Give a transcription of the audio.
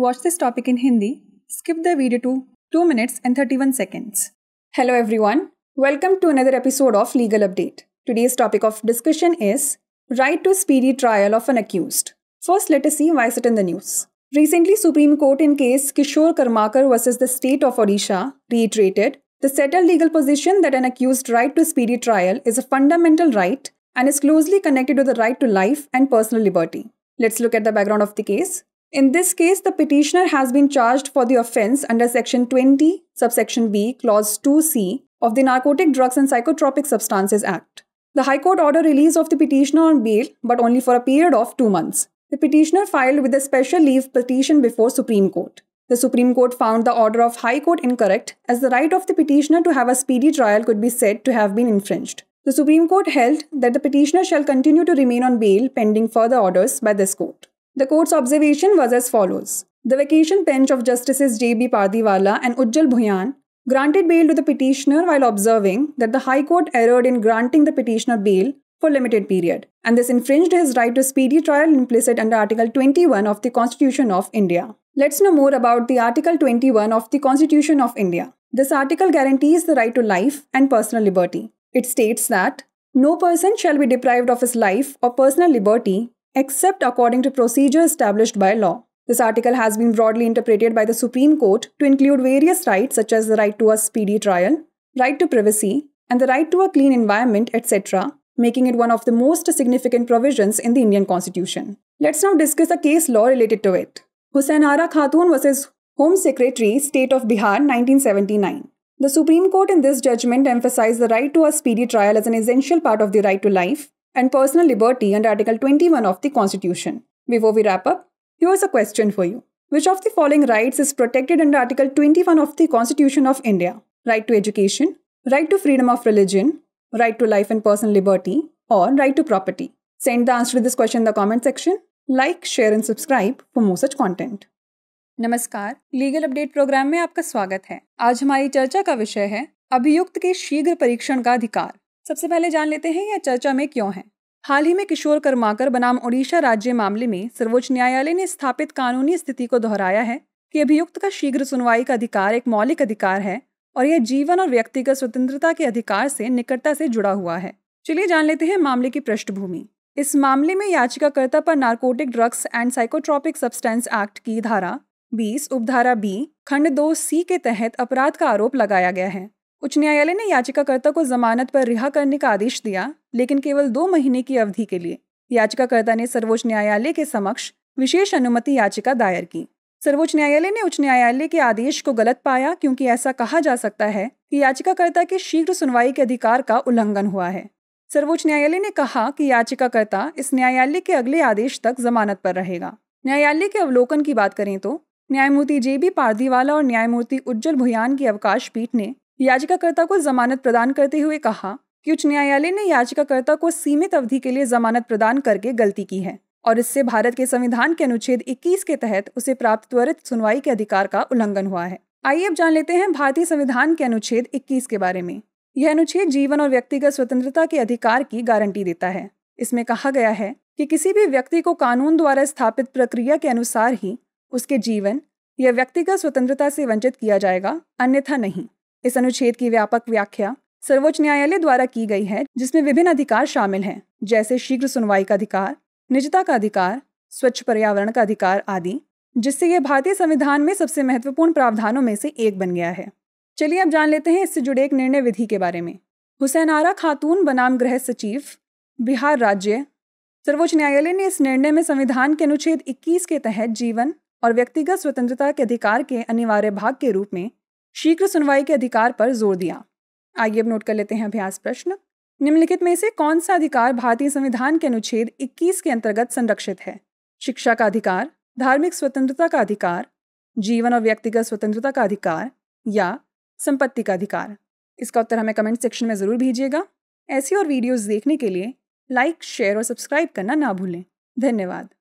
watch this topic in Hindi, skip the video to 2 minutes and 31 seconds. Hello everyone, welcome to another episode of Legal Update. Today's topic of discussion is Right to speedy trial of an accused. First, let us see why is it in the news. Recently, Supreme Court in case Kishore Karmakar versus the state of Odisha reiterated the settled legal position that an accused right to speedy trial is a fundamental right and is closely connected to the right to life and personal liberty. Let's look at the background of the case. In this case, the petitioner has been charged for the offence under Section 20, subsection B, clause 2c of the Narcotic Drugs and Psychotropic Substances Act. The High Court ordered release of the petitioner on bail, but only for a period of two months. The petitioner filed with a special leave petition before Supreme Court. The Supreme Court found the order of High Court incorrect as the right of the petitioner to have a speedy trial could be said to have been infringed. The Supreme Court held that the petitioner shall continue to remain on bail pending further orders by this court. The court's observation was as follows. The vacation bench of Justices J.B. Pardiwala and Ujjal Bhuyan granted bail to the petitioner while observing that the High Court erred in granting the petitioner bail for limited period and this infringed his right to speedy trial implicit under article 21 of the constitution of india let's know more about the article 21 of the constitution of india this article guarantees the right to life and personal liberty it states that no person shall be deprived of his life or personal liberty except according to procedure established by law. This article has been broadly interpreted by the Supreme Court to include various rights such as the right to a speedy trial, right to privacy, and the right to a clean environment, etc., making it one of the most significant provisions in the Indian Constitution. Let's now discuss a case law related to it. Ara Khatun versus Home Secretary, State of Bihar, 1979. The Supreme Court in this judgment emphasized the right to a speedy trial as an essential part of the right to life and personal liberty under Article 21 of the Constitution. Before we wrap up, here's a question for you. Which of the following rights is protected under Article 21 of the Constitution of India? Right to education, right to freedom of religion, right to life and personal liberty, or right to property? Send the answer to this question in the comment section. Like, share and subscribe for more such content. नमस्कार legal update program में आपका स्वागत है आज हमारी चर्चा का विषय है अभियुक्त के शीघ्र परीक्षण का अधिकार सबसे पहले जान लेते हैं यह चर्चा में क्यों है हाल ही में किशोर कर्माकर बनाम ओडिशा राज्य मामले में सर्वोच्च न्यायालय ने स्थापित कानूनी स्थिति को दोहराया है कि अभियुक्त का शीघ्र सुनवाई का अधिकार एक मौलिक अधिकार है और यह जीवन और व्यक्तिगत स्वतंत्रता के अधिकार से निकटता से जुड़ा हुआ है चलिए जान लेते हैं मामले की पृष्ठभूमि इस मामले में याचिकाकर्ता पर narcotic drugs and psychotropic substance act की धारा बीस उपधारा बी खंड दो सी के तहत अपराध का आरोप लगाया गया है उच्च न्यायालय ने याचिकाकर्ता को जमानत पर रिहा करने का आदेश दिया लेकिन केवल दो महीने की अवधि के लिए याचिकाकर्ता ने सर्वोच्च न्यायालय के समक्ष विशेष अनुमति याचिका दायर की सर्वोच्च न्यायालय ने उच्च न्यायालय के आदेश को गलत पाया क्योंकि ऐसा कहा जा सकता है कि याचिकाकर्ता के शीघ्र सुनवाई के अधिकार का उल्लंघन हुआ है सर्वोच्च न्यायालय ने कहा कि याचिकाकर्ता इस न्यायालय के अगले आदेश तक जमानत पर रहेगा न्यायालय के अवलोकन की बात करें तो न्यायमूर्ति जे बी पारदीवाला और न्यायमूर्ति उज्जवल भुयान की अवकाश पीठ ने याचिकाकर्ता को जमानत प्रदान करते हुए कहा कि उच्च न्यायालय ने याचिकाकर्ता को सीमित अवधि के लिए जमानत प्रदान करके गलती की है और इससे भारत के संविधान के अनुच्छेद 21 के तहत उसे प्राप्त त्वरित सुनवाई के अधिकार का उल्लंघन हुआ है आइए अब जान लेते हैं भारतीय संविधान के अनुच्छेद 21 के बारे में यह अनुच्छेद जीवन और व्यक्तिगत स्वतंत्रता के अधिकार की गारंटी देता है इसमें कहा गया है कि किसी भी व्यक्ति को कानून द्वारा स्थापित प्रक्रिया के अनुसार ही उसके जीवन या व्यक्तिगत स्वतंत्रता से वंचित किया जाएगा अन्यथा नहीं इस अनुच्छेद की व्यापक व्याख्या सर्वोच्च न्यायालय द्वारा की गई है जिसमें विभिन्न अधिकार शामिल हैं जैसे शीघ्र सुनवाई का अधिकार निजता का अधिकार स्वच्छ पर्यावरण का अधिकार आदि जिससे यह भारतीय संविधान में सबसे महत्वपूर्ण प्रावधानों में से एक बन गया है चलिए अब जान लेते हैं इससे जुड़े एक निर्णय विधि के बारे में हुसैन आरा खातून बनाम गृह सचिव बिहार राज्य सर्वोच्च न्यायालय ने इस निर्णय में संविधान के अनुच्छेद 21 के तहत जीवन और व्यक्तिगत स्वतंत्रता के अधिकार के अनिवार्य भाग के रूप में शीघ्र सुनवाई के अधिकार पर जोर दिया आइए अब नोट कर लेते हैं अभ्यास प्रश्न निम्नलिखित में से कौन सा अधिकार भारतीय संविधान के अनुच्छेद 21 के अंतर्गत संरक्षित है शिक्षा का अधिकार धार्मिक स्वतंत्रता का अधिकार जीवन और व्यक्तिगत स्वतंत्रता का अधिकार या संपत्ति का अधिकार इसका उत्तर हमें कमेंट सेक्शन में ज़रूर भेजिएगा ऐसी और वीडियोस देखने के लिए लाइक शेयर और सब्सक्राइब करना ना भूलें धन्यवाद